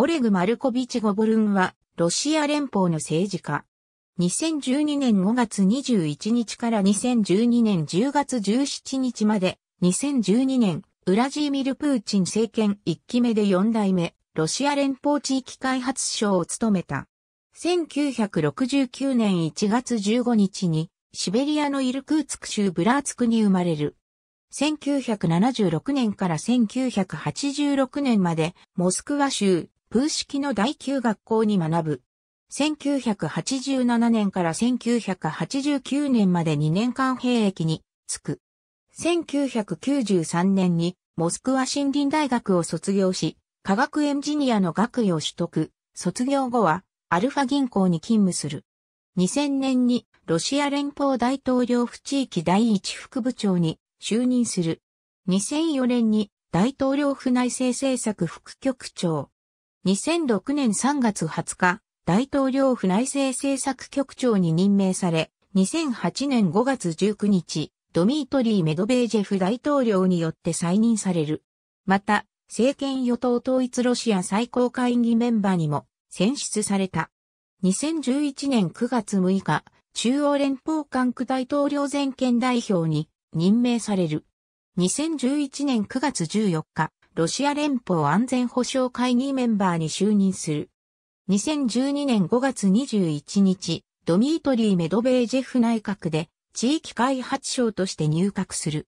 オレグ・マルコビチ・ゴボルンは、ロシア連邦の政治家。2012年5月21日から2012年10月17日まで、2012年、ウラジーミル・プーチン政権1期目で4代目、ロシア連邦地域開発省を務めた。1969年1月15日に、シベリアのイルクーツク州ブラーツクに生まれる。1976年から1986年まで、モスクワ州プー式の第9学校に学ぶ。1987年から1989年まで2年間兵役に着く。1993年にモスクワ森林大学を卒業し、科学エンジニアの学位を取得。卒業後はアルファ銀行に勤務する。2000年にロシア連邦大統領府地域第一副部長に就任する。2004年に大統領府内政政策副局長。2006年3月20日、大統領府内政政策局長に任命され、2008年5月19日、ドミートリー・メドベージェフ大統領によって再任される。また、政権与党統一ロシア最高会議メンバーにも選出された。2011年9月6日、中央連邦管区大統領全権代表に任命される。2011年9月14日、ロシア連邦安全保障会議メンバーに就任する。2012年5月21日、ドミートリー・メドベージェフ内閣で地域開発省として入閣する。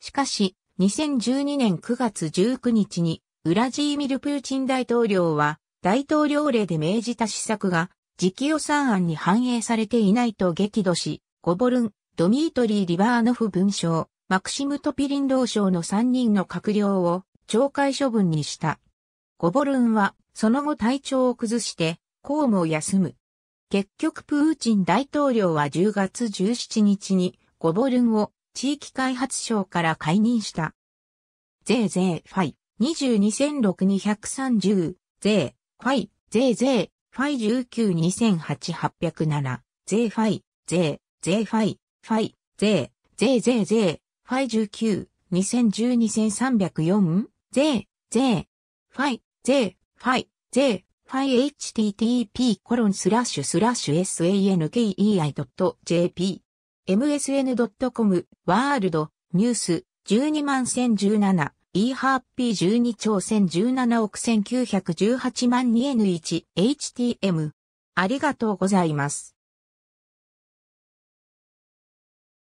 しかし、2012年9月19日に、ウラジーミル・プーチン大統領は、大統領令で命じた施策が、時期予算案に反映されていないと激怒し、ゴボルン、ドミートリー・リバーノフ文章、マクシム・トピリンー将の3人の閣僚を懲戒処分にした。ゴボルンは、その後体調を崩して、公務を休む。結局プーチン大統領は10月17日に、ゴボルンを地域開発省から解任した。ゼーゼーファイ、2 2 6 2 3 0ゼー、ファイ、ゼーゼー、ファイ19208807、ゼーファイ、ゼー、ゼーファイ、ファイ、ゼー、ゼーゼーゼー、ファイ19、2 0 1 2 3 0 4ぜ、j, ファイ、j, ファイ、j, ファイ http コロンスラッシュスラッシュ sankei.jp msn.com ワールドニュース12万1017 e ハッピー12兆1017億1918万 2n1htm ありがとうございます。